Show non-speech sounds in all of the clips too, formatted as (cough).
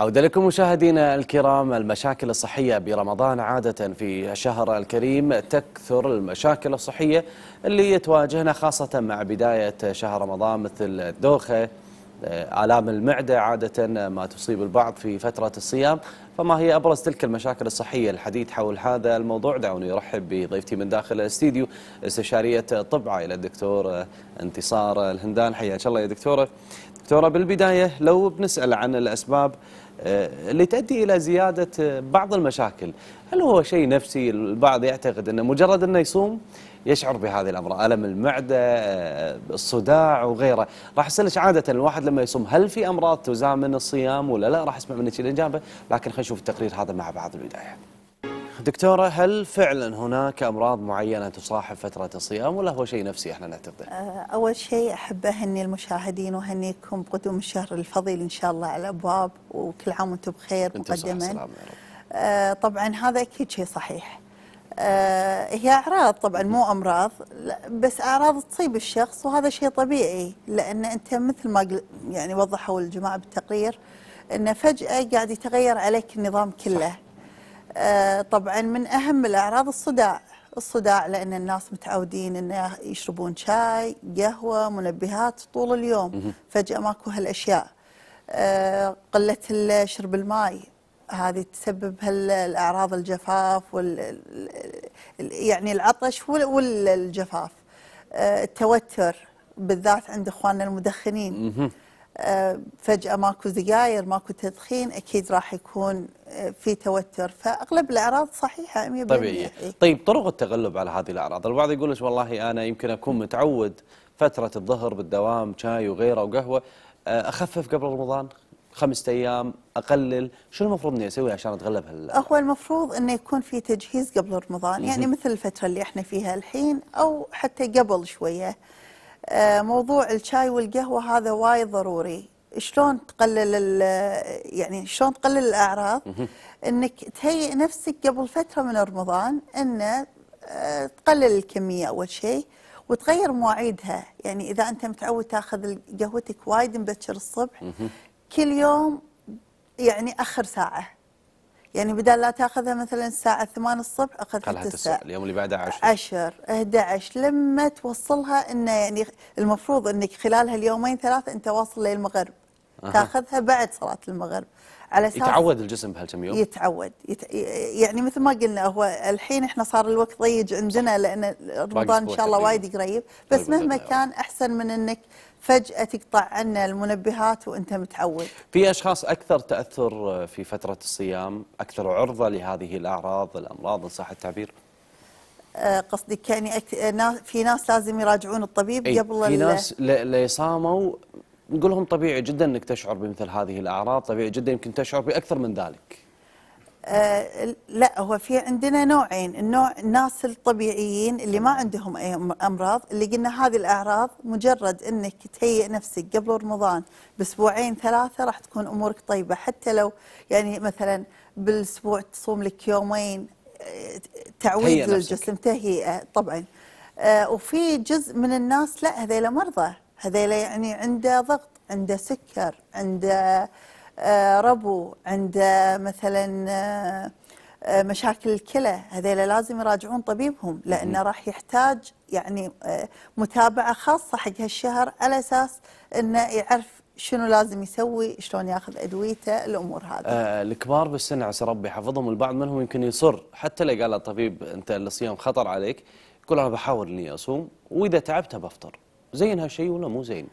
عودة لكم مشاهدينا الكرام المشاكل الصحية برمضان عادة في الشهر الكريم تكثر المشاكل الصحية اللي تواجهنا خاصة مع بداية شهر رمضان مثل الدوخة آه، آلام المعدة عادة ما تصيب البعض في فترة الصيام فما هي أبرز تلك المشاكل الصحية الحديث حول هذا الموضوع دعوني أرحب بضيفتي من داخل الاستديو استشارية طبعة عائلة الدكتور آه، انتصار الهندان حياك الله يا دكتورة دكتورة بالبداية لو بنسأل عن الأسباب آه، لتؤدي إلى زيادة بعض المشاكل هل هو شيء نفسي البعض يعتقد أنه مجرد أنه يصوم يشعر بهذه الأمراض ألم المعدة آه، الصداع وغيره راح أسألك عادة الواحد لما يصوم هل في أمراض تزامن الصيام ولا لا راح أسمع منك الإجابة لكن خلينا نشوف التقرير هذا مع بعض البداية دكتورة هل فعلا هناك أمراض معينة تصاحب فترة الصيام ولا هو شيء نفسي احنا نعتقده؟ آه، أول شيء أحب أهني المشاهدين وأهنيكم بقدوم الشهر الفضيل إن شاء الله على الأبواب وكل عام وأنتم بخير مقدما آه، طبعا هذا أكيد شيء صحيح آه، هي أعراض طبعا مو أمراض بس أعراض تصيب الشخص وهذا شيء طبيعي لأن أنت مثل ما يعني وضحوا الجماعة بالتقرير أنه فجأة قاعد يتغير عليك النظام كله صح. آه، طبعا من اهم الاعراض الصداع الصداع لان الناس متعودين انه يشربون شاي قهوه منبهات طول اليوم فجاه ماكو هالاشياء آه، قله شرب الماء هذه تسبب هالاعراض الجفاف وال يعني العطش والجفاف آه، التوتر بالذات عند اخواننا المدخنين فجأة ماكو زياير ماكو تدخين أكيد راح يكون آه، في توتر فأغلب الأعراض صحيحة 100% إيه؟ طيب طرق التغلب على هذه الأعراض البعض يقول لك والله أنا يمكن أكون متعود فترة الظهر بالدوام شاي وغيره وقهوة آه، أخفف قبل رمضان خمسة أيام أقلل شو المفروض أني أسوي عشان أتغلب هال هو المفروض أنه يكون في تجهيز قبل رمضان يعني مثل الفترة اللي إحنا فيها الحين أو حتى قبل شوية آه، موضوع الشاي والقهوه هذا وايد ضروري شلون تقلل يعني شلون تقلل الاعراض انك تهيئ نفسك قبل فتره من رمضان ان آه، تقلل الكميه اول شيء وتغير مواعيدها يعني اذا انت متعود تاخذ قهوتك وايد مبكر الصبح كل يوم يعني اخر ساعه يعني بدل لا تاخذها مثلا الساعه 8 الصبح اخذها 9 اليوم اللي بعدها 10 10 11 لما توصلها انه يعني المفروض انك خلال هاليومين ثلاث انت واصل للمغرب أه. تاخذها بعد صلاه المغرب على اساس يتعود الجسم بهالكم يوم يتعود يت... يعني مثل ما قلنا هو الحين احنا صار الوقت ضيق عندنا لان رمضان ان شاء الله وايد قريب بس طيب، مهما كان احسن من انك فجأة تقطع عنا المنبهات وأنت متعود في أشخاص أكثر تأثر في فترة الصيام أكثر عرضة لهذه الأعراض الأمراض إن صح التعبير آه، قصدك يعني آه، في ناس لازم يراجعون الطبيب أي قبل في ناس اللي صاموا نقول لهم طبيعي جدا انك تشعر بمثل هذه الاعراض، طبيعي جدا يمكن تشعر باكثر من ذلك. آه لا هو في عندنا نوعين النوع الناس الطبيعيين اللي ما عندهم اي امراض اللي قلنا هذه الاعراض مجرد انك تهيئ نفسك قبل رمضان باسبوعين ثلاثه راح تكون امورك طيبه حتى لو يعني مثلا بالاسبوع تصوم لك يومين تعويض للجسم تهيئه طبعا آه وفي جزء من الناس لا هذيلا مرضى هذيلا يعني عنده ضغط عنده سكر عنده آه، ربو عند آه، مثلا آه، مشاكل الكلى هذيلا لازم يراجعون طبيبهم لانه راح يحتاج يعني متابعه خاصه حق هالشهر على اساس انه يعرف شنو لازم يسوي شلون ياخذ ادويته الامور هذه آه الكبار بالسن عسى ربي يحفظهم البعض منهم يمكن يصر حتى لو قال الطبيب انت الصيام خطر عليك يقول انا بحاول اني اصوم واذا تعبت بفطر زين هالشيء ولا مو زين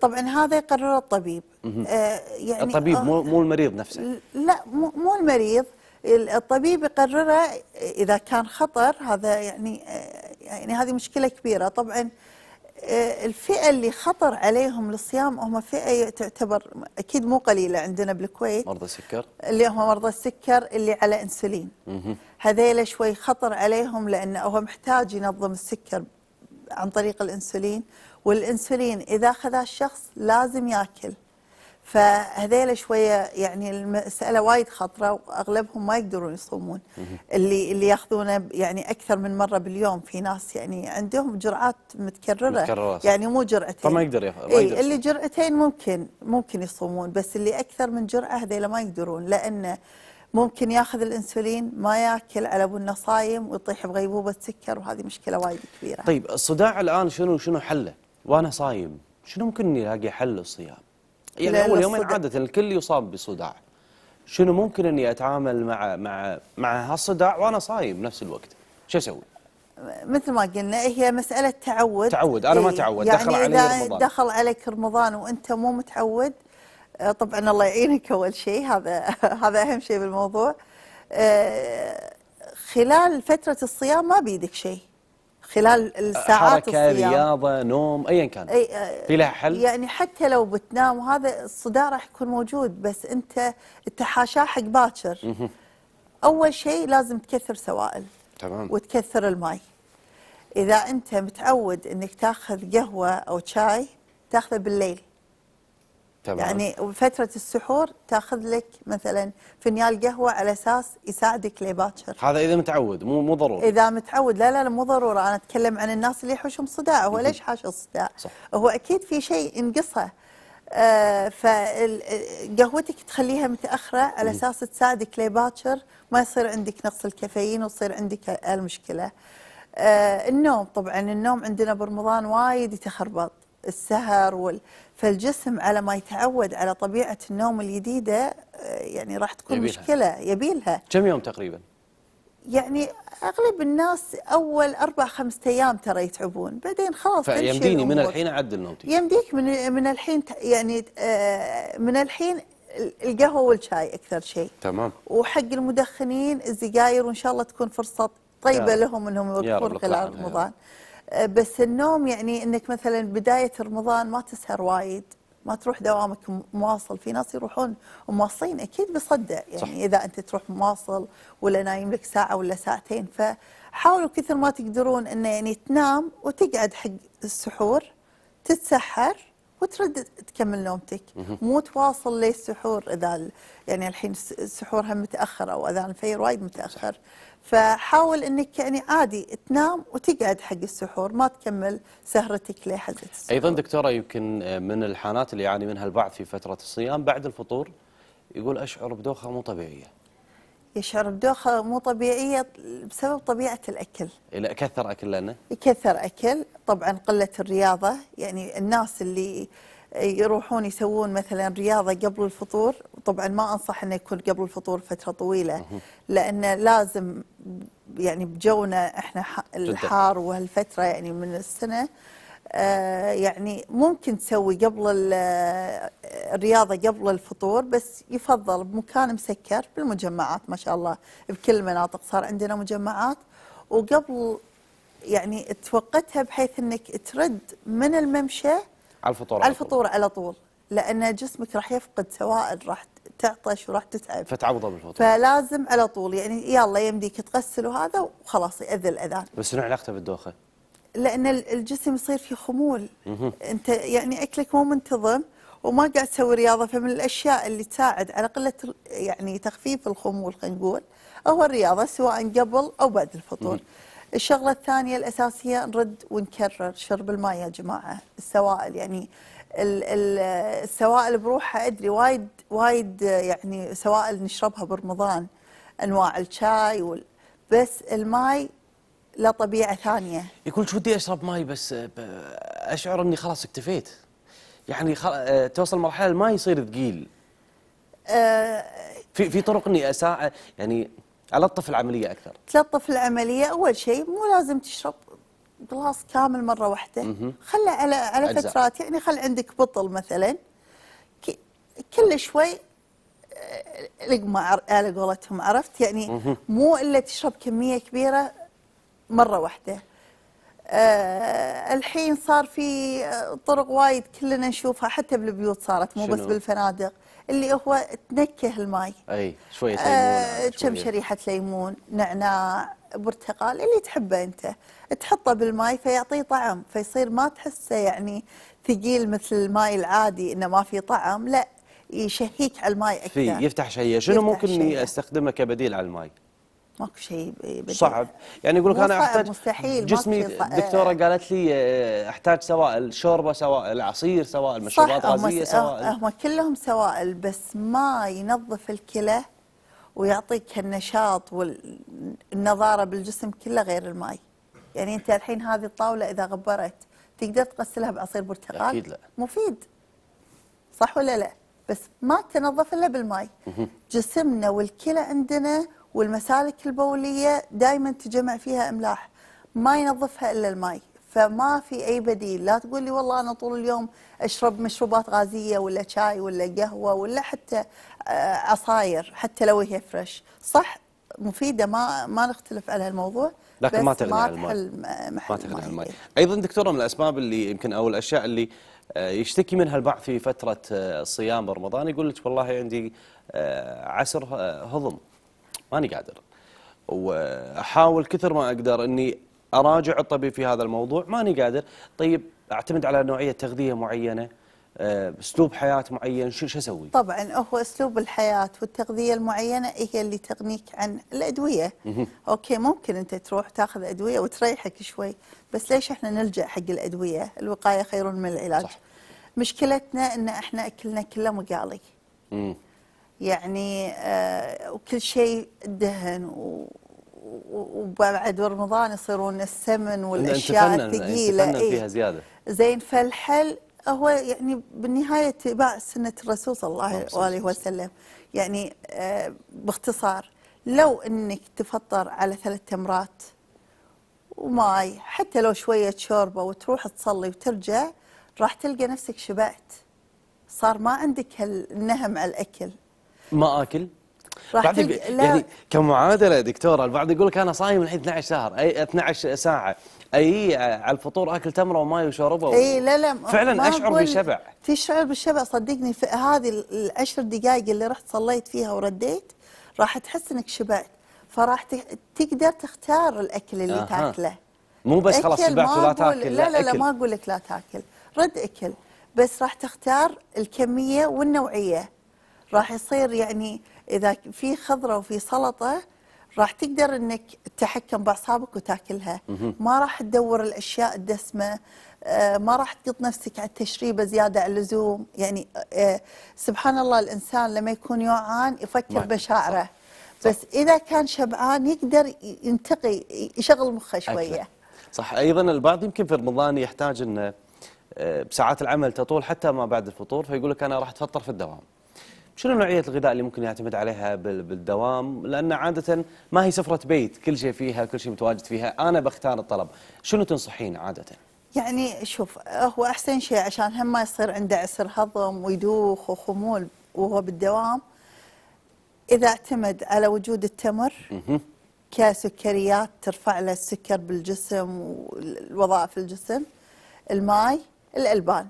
طبعا هذا يقرر الطبيب آه، يعني الطبيب آه، مو مو المريض نفسه لا مو مو المريض الطبيب يقرره اذا كان خطر هذا يعني آه، يعني هذه مشكله كبيره طبعا الفئه اللي خطر عليهم الصيام هم فئه تعتبر اكيد مو قليله عندنا بالكويت مرضى السكر اللي هم مرضى السكر اللي على انسولين هذيلا شوي خطر عليهم لانه هو محتاج ينظم السكر عن طريق الانسولين والانسولين اذا اخذها الشخص لازم ياكل فهذيل شويه يعني المساله وايد خطره واغلبهم ما يقدرون يصومون اللي اللي ياخذونه يعني اكثر من مره باليوم في ناس يعني عندهم جرعات متكرره, متكررة يعني مو جرعتين فما يقدر ياخذ إيه اللي جرعتين ممكن ممكن يصومون بس اللي اكثر من جرعه هذيل ما يقدرون لانه ممكن ياخذ الانسولين ما ياكل على ابو صايم ويطيح بغيبوبه سكر وهذه مشكله وايد كبيره. طيب الصداع الان شنو شنو حله؟ وأنا صايم شنو ممكن إني ألاقي حل للصيام؟ يعني أول يومين عادة الكل يصاب بصداع شنو ممكن إني أتعامل مع مع مع هالصداع وأنا صايم نفس الوقت شو أسوي؟ مثل ما قلنا هي مسألة تعود تعود أنا ما تعود يعني دخل علي رمضان اذا دخل عليك رمضان وأنت مو متعود آه، طبعا الله يعينك أول شيء هذا (laughs) هذا أهم شيء بالموضوع آه، خلال فترة الصيام ما بيدك شيء خلال الساعات حركة الصيام. رياضة نوم أيا كان أي في لها حل يعني حتى لو بتنام وهذا الصداع راح يكون موجود بس أنت التحاشا حق باكر أول شيء لازم تكثر سوائل تمام وتكثر الماي إذا أنت متعود أنك تاخذ قهوة أو شاي تاخذه بالليل تمام. يعني فترة السحور تاخذ لك مثلا فنيال قهوة على أساس يساعدك لباكر هذا إذا متعود مو مو ضروري إذا متعود لا لا, مو ضرورة أنا أتكلم عن الناس اللي يحوشهم صداع هو ليش حاش الصداع صح. هو أكيد في شيء ينقصه آه فقهوتك تخليها متأخرة على أساس تساعدك لباكر ما يصير عندك نقص الكافيين وتصير عندك المشكلة آه النوم طبعا النوم عندنا برمضان وايد يتخربط السهر وال فالجسم على ما يتعود على طبيعة النوم الجديدة آه، يعني راح تكون يبيلها. مشكلة يبيلها كم يوم تقريبا؟ يعني أغلب الناس أول أربع خمسة أيام ترى يتعبون بعدين خلاص يمديني من الحين أعدل نومتي يمديك من من الحين يعني آه، من الحين القهوة والشاي أكثر شيء تمام وحق المدخنين السجاير وإن شاء الله تكون فرصة طيبة لهم أنهم يوقفون خلال رمضان آه، بس النوم يعني انك مثلا بدايه رمضان ما تسهر وايد ما تروح دوامك مواصل في ناس يروحون مواصلين اكيد بصدع يعني صح. اذا انت تروح مواصل ولا نايم لك ساعه ولا ساعتين فحاولوا كثر ما تقدرون انه يعني تنام وتقعد حق السحور تتسحر وترد تكمل نومتك مو تواصل للسحور اذا يعني الحين السحور هم متاخر او اذان الفجر وايد متاخر صح. فحاول انك يعني عادي تنام وتقعد حق السحور ما تكمل سهرتك لحد السحور. ايضا دكتوره يمكن من الحانات اللي يعاني منها البعض في فتره الصيام بعد الفطور يقول اشعر بدوخه مو طبيعيه. يشعر بدوخه مو طبيعيه بسبب طبيعه الاكل. إلا كثر اكل لنا يكثر اكل، طبعا قله الرياضه، يعني الناس اللي يروحون يسوون مثلا رياضه قبل الفطور طبعا ما انصح انه يكون قبل الفطور فتره طويله لان لازم يعني بجونا احنا الحار وهالفتره يعني من السنه آه، يعني ممكن تسوي قبل الرياضه قبل الفطور بس يفضل بمكان مسكر بالمجمعات ما شاء الله بكل المناطق صار عندنا مجمعات وقبل يعني توقتها بحيث انك ترد من الممشى على الفطور على الفطور على طول لان جسمك راح يفقد سوائل راح تعطش وراح تتعب فتعوضه بالفطور فلازم على طول يعني يلا يمديك تغسل وهذا وخلاص ياذن الاذان بس شنو علاقته بالدوخه؟ لان الجسم يصير فيه خمول مه. انت يعني اكلك مو منتظم وما قاعد تسوي رياضه فمن الاشياء اللي تساعد على قله يعني تخفيف الخمول خلينا نقول هو الرياضه سواء قبل او بعد الفطور مه. الشغله الثانيه الاساسيه نرد ونكرر شرب الماء يا جماعه السوائل يعني السوائل بروحها ادري وايد وايد يعني سوائل نشربها برمضان انواع الشاي وال... بس الماي له طبيعه ثانيه يقول شو ودي اشرب ماي بس اشعر اني خلاص اكتفيت يعني خل... آه، توصل مرحله الماي يصير ثقيل أه في في طرق اني اساعد يعني ألطف العملية أكثر تلطف العملية أول شيء مو لازم تشرب بلاص كامل مرة واحدة خله على على فترات يعني خل عندك بطل مثلا كل شوي آه، لقمة على قولتهم عرفت يعني مو إلا تشرب كمية كبيرة مرة واحدة أه الحين صار في آه، طرق وايد كلنا نشوفها حتى بالبيوت صارت مو بس بالفنادق اللي هو تنكه الماي اي شويه آه، ليمون آه كم شريحه ليمون نعناع برتقال اللي تحبه انت تحطه بالماي فيعطيه طعم فيصير ما تحسه يعني ثقيل مثل الماي العادي انه ما في طعم لا يشهيك على الماي اكثر في يفتح شهيه شنو يفتح ممكن استخدمه كبديل على الماي ماكو شيء صعب يعني يقول لك انا احتاج مستحيل جسمي الدكتوره آه. قالت لي آه، احتاج سوائل شوربه سوائل عصير سوائل مشروبات غازيه سوائل آه، هم كلهم سوائل بس ما ينظف الكلى ويعطيك النشاط والنظاره بالجسم كله غير الماي يعني انت الحين هذه الطاوله اذا غبرت تقدر تغسلها بعصير برتقال اكيد لا مفيد صح ولا لا بس ما تنظف الا بالماي جسمنا والكلى عندنا والمسالك البوليه دائما تجمع فيها املاح ما ينظفها الا المي فما في اي بديل لا تقول لي والله انا طول اليوم اشرب مشروبات غازيه ولا شاي ولا قهوه ولا حتى آه، عصاير حتى لو هي فريش صح مفيده ما ما نختلف على هالموضوع لكن ما تغني عن الماء ما تغني عن الماء ايضا دكتوره من الاسباب اللي يمكن او الاشياء اللي آه، يشتكي منها البعض في فتره آه، صيام رمضان يقول لك والله عندي عسر هضم ماني قادر واحاول كثر ما اقدر اني اراجع الطبيب في هذا الموضوع ماني قادر طيب اعتمد على نوعيه تغذيه معينه آه، اسلوب حياه معين شو اسوي؟ طبعا هو اسلوب الحياه والتغذيه المعينه هي اللي تغنيك عن الادويه. اوكي ممكن انت تروح تاخذ ادويه وتريحك شوي، بس ليش احنا نلجا حق الادويه؟ الوقايه خير من العلاج. صح. مشكلتنا ان احنا اكلنا كله مقالي. يعني آه، وكل شيء دهن وبعد رمضان يصيرون السمن والاشياء الثقيله اي فيها إيه. زياده زين فالحل هو يعني بالنهايه اتباع سنه الرسول صلى الله عليه وسلم يعني آه، باختصار لو انك تفطر على ثلاث تمرات وماي حتى لو شويه شوربه وتروح تصلي وترجع راح تلقى نفسك شبعت صار ما عندك النهم على الاكل ما اكل راح تلقى يعني كمعادله يا دكتوره البعض يقول لك انا صايم الحين 12 شهر اي 12 ساعه اي على الفطور اكل تمره وماي وشوربه اي لا لا فعلا اشعر بالشبع تشعر بالشبع صدقني في هذه العشر دقائق اللي رحت صليت فيها ورديت راح تحس انك شبعت فراح تقدر تختار الاكل اللي آه تاكله مو بس خلاص شبعت ولا تاكل لا لا لا ما اقول لك لا تاكل رد اكل بس راح تختار الكميه والنوعيه راح يصير يعني اذا في خضره وفي سلطه راح تقدر انك تتحكم باعصابك وتاكلها ما راح تدور الاشياء الدسمه آه، ما راح تقط نفسك على التشريبه زياده عن اللزوم يعني آه، سبحان الله الانسان لما يكون جوعان يفكر بمشاعره بس اذا كان شبعان يقدر ينتقي يشغل مخه شويه صح ايضا البعض يمكن في رمضان يحتاج انه آه، بساعات العمل تطول حتى ما بعد الفطور فيقول لك انا راح اتفطر في الدوام شنو نوعية الغذاء اللي ممكن يعتمد عليها بالدوام؟ لأن عادة ما هي سفرة بيت، كل شيء فيها، كل شيء متواجد فيها، أنا بختار الطلب، شنو تنصحين عادة؟ يعني شوف هو أحسن شيء عشان هم ما يصير عنده عسر هضم ويدوخ وخمول وهو بالدوام إذا اعتمد على وجود التمر كسكريات ترفع له السكر بالجسم والوظائف الجسم الماي الألبان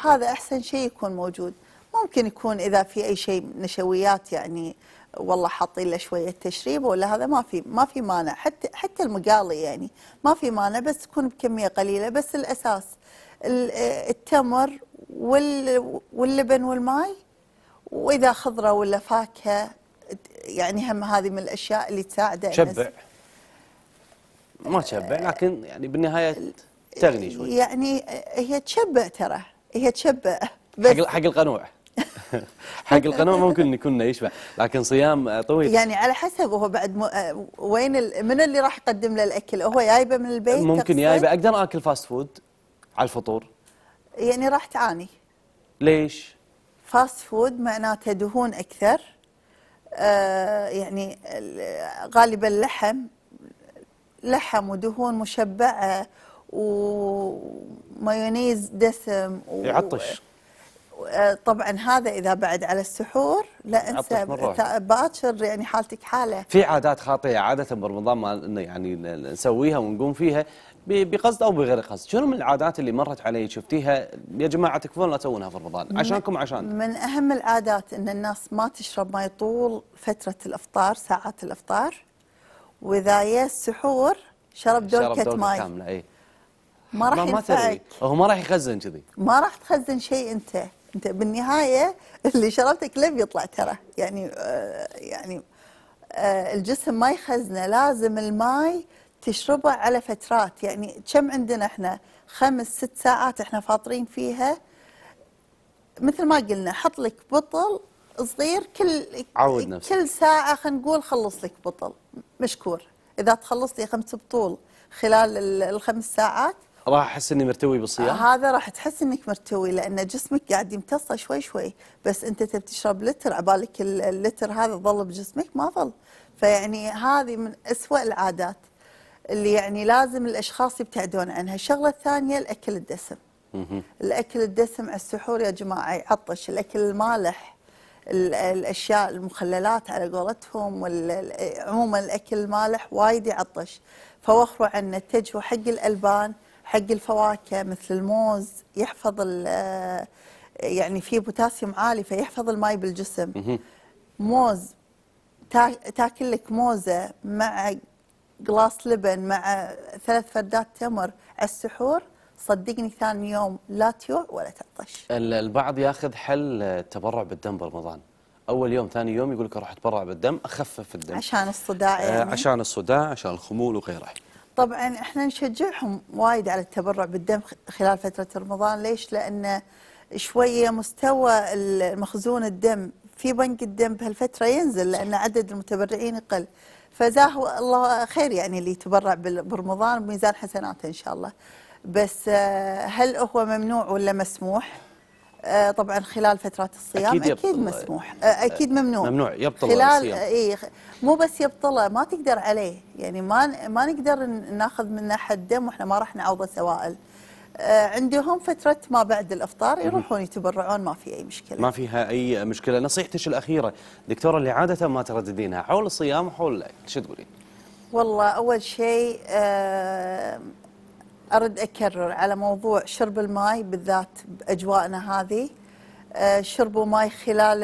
هذا أحسن شيء يكون موجود ممكن يكون اذا في اي شيء نشويات يعني والله حاطين له شويه تشريب ولا هذا ما في ما في مانع حتى حتى المقالي يعني ما في مانع بس تكون بكميه قليله بس الاساس آه، التمر واللبن والماي واذا خضره ولا فاكهه يعني هم هذه من الاشياء اللي تساعده تشبع ما تشبع لكن يعني بالنهايه تغني شوي يعني هي تشبع ترى هي تشبع حق حق القنوع حق القنوع ممكن يكون يشبع لكن صيام طويل يعني على حسب هو بعد م... وين ال... من اللي راح يقدم له الاكل هو جايبه من البيت ممكن جايبه اقدر اكل فاست فود على الفطور يعني راح تعاني ليش فاست فود معناته دهون اكثر آه يعني غالبا لحم لحم ودهون مشبعه ومايونيز دسم و... يعطش آه، طبعا هذا اذا بعد على السحور لا انسى باكر يعني حالتك حاله في عادات خاطئه عاده برمضان ما يعني نسويها ونقوم فيها بقصد او بغير قصد، شنو من العادات اللي مرت علي شفتيها يا جماعه تكفون لا تسوونها في رمضان عشانكم عشان من اهم العادات ان الناس ما تشرب ماي طول فتره الافطار ساعات الافطار واذا نعم. يا السحور شرب دولكه ماي كامله اي ما راح ينفعك هو ما راح يخزن كذي ما راح تخزن شيء انت انت بالنهايه اللي شربتك لم يطلع ترى يعني آه يعني آه الجسم ما يخزنه لازم الماي تشربه على فترات يعني كم عندنا احنا خمس ست ساعات احنا فاطرين فيها مثل ما قلنا حط لك بطل صغير كل عود نفسك. كل ساعه خلينا نقول خلص لك بطل مشكور اذا تخلص لي خمس بطول خلال الخمس ساعات راح احس اني مرتوي بالصيام؟ هذا راح تحس انك مرتوي لان جسمك قاعد يمتصه شوي شوي، بس انت تبي تشرب لتر عبالك اللتر هذا ظل بجسمك ما ظل، فيعني هذه من اسوء العادات اللي يعني لازم الاشخاص يبتعدون عنها، الشغله الثانيه الاكل الدسم. الاكل الدسم على السحور يا جماعه يعطش، الاكل المالح الاشياء المخللات على قولتهم عموما الاكل المالح وايد يعطش فوخروا عنه اتجهوا حق الالبان حق الفواكه مثل الموز يحفظ آه، يعني فيه بوتاسيوم عالي فيحفظ الماي بالجسم موز تاكل لك موزه مع قلاص لبن مع ثلاث فردات تمر على السحور صدقني ثاني يوم لا تيوع ولا تعطش البعض ياخذ حل التبرع بالدم برمضان اول يوم ثاني يوم يقول لك اروح اتبرع بالدم اخفف الدم عشان الصداع آه، يعني. عشان الصداع عشان الخمول وغيره طبعا احنا نشجعهم وايد على التبرع بالدم خلال فتره رمضان ليش؟ لان شويه مستوى المخزون الدم في بنك الدم بهالفتره ينزل لان عدد المتبرعين يقل فزاه الله خير يعني اللي يتبرع برمضان بميزان حسناته ان شاء الله بس آه، هل هو ممنوع ولا مسموح؟ آه، طبعا خلال فترات الصيام اكيد, أكيد مسموح آه، آه، اكيد ممنوع ممنوع يبطل خلال الصيام اي مو بس يبطله ما تقدر عليه يعني ما ما نقدر ناخذ منه حد دم واحنا ما راح نعوضه سوائل عندهم فترة ما بعد الإفطار يروحون يتبرعون ما في أي مشكلة ما فيها أي مشكلة نصيحتك الأخيرة دكتورة اللي عادة ما ترددينها حول الصيام وحول شو تقولين؟ والله أول شيء أرد أكرر على موضوع شرب الماء بالذات بأجواءنا هذه آه، شربوا ماء خلال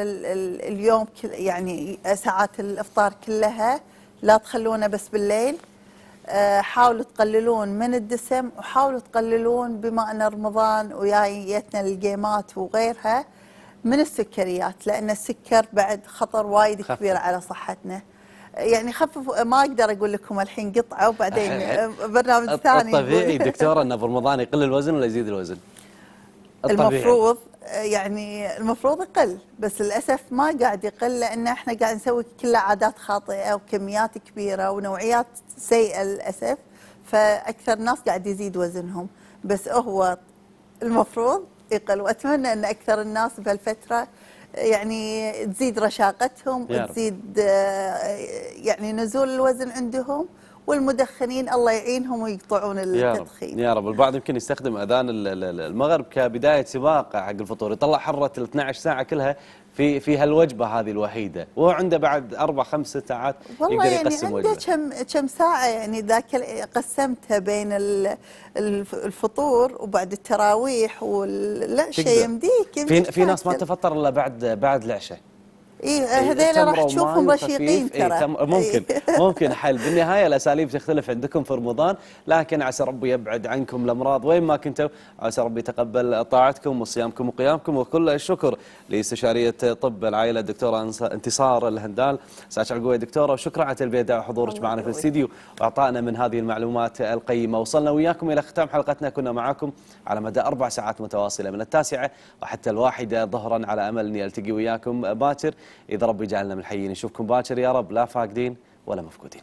اليوم يعني ساعات الإفطار كلها لا تخلونه بس بالليل آه، حاولوا تقللون من الدسم وحاولوا تقللون بما أن رمضان ويايتنا الجيمات وغيرها من السكريات لأن السكر بعد خطر وايد كبير على صحتنا يعني خففوا ما اقدر اقول لكم الحين قطعه وبعدين برنامج ثاني الطبيعي دكتوره انه في رمضان يقل الوزن ولا يزيد الوزن؟ الطبيعي. المفروض يعني المفروض يقل بس للاسف ما قاعد يقل لان احنا قاعد نسوي كلها عادات خاطئه وكميات كبيره ونوعيات سيئه للاسف فاكثر الناس قاعد يزيد وزنهم بس هو المفروض يقل واتمنى ان اكثر الناس بهالفتره يعني تزيد رشاقتهم وتزيد آه، يعني نزول الوزن عندهم والمدخنين الله يعينهم ويقطعون التدخين يا رب البعض يمكن يستخدم اذان المغرب كبدايه سباق حق الفطور يطلع حره ال 12 ساعه كلها في في هالوجبه هذه الوحيده وهو عنده بعد اربع خمس ساعات يقدر يعني يقسم يعني عنده كم كم ساعه يعني ذاك قسمتها بين الفطور وبعد التراويح ولا شيء يمديك في في ناس ما تفطر الا بعد بعد العشاء إيه،, ايه هذيلا راح تشوفهم رشيقين إيه، ترى إيه (laughs) ممكن ممكن حل بالنهايه الاساليب تختلف عندكم في رمضان لكن عسى ربي يبعد عنكم الامراض وين ما كنتوا عسى ربي يتقبل طاعتكم وصيامكم وقيامكم وكل الشكر لاستشاريه طب العائله الدكتوره انتصار الهندال ساعه قوي دكتوره وشكرا على البيداء حضورك معنا في الاستديو واعطائنا من هذه المعلومات القيمه وصلنا وياكم الى ختام حلقتنا كنا معاكم على مدى اربع ساعات متواصله من التاسعه وحتى الواحده ظهرا على امل اني التقي وياكم باكر إذا رب يجعلنا من الحيين نشوفكم باكر يا رب لا فاقدين ولا مفقودين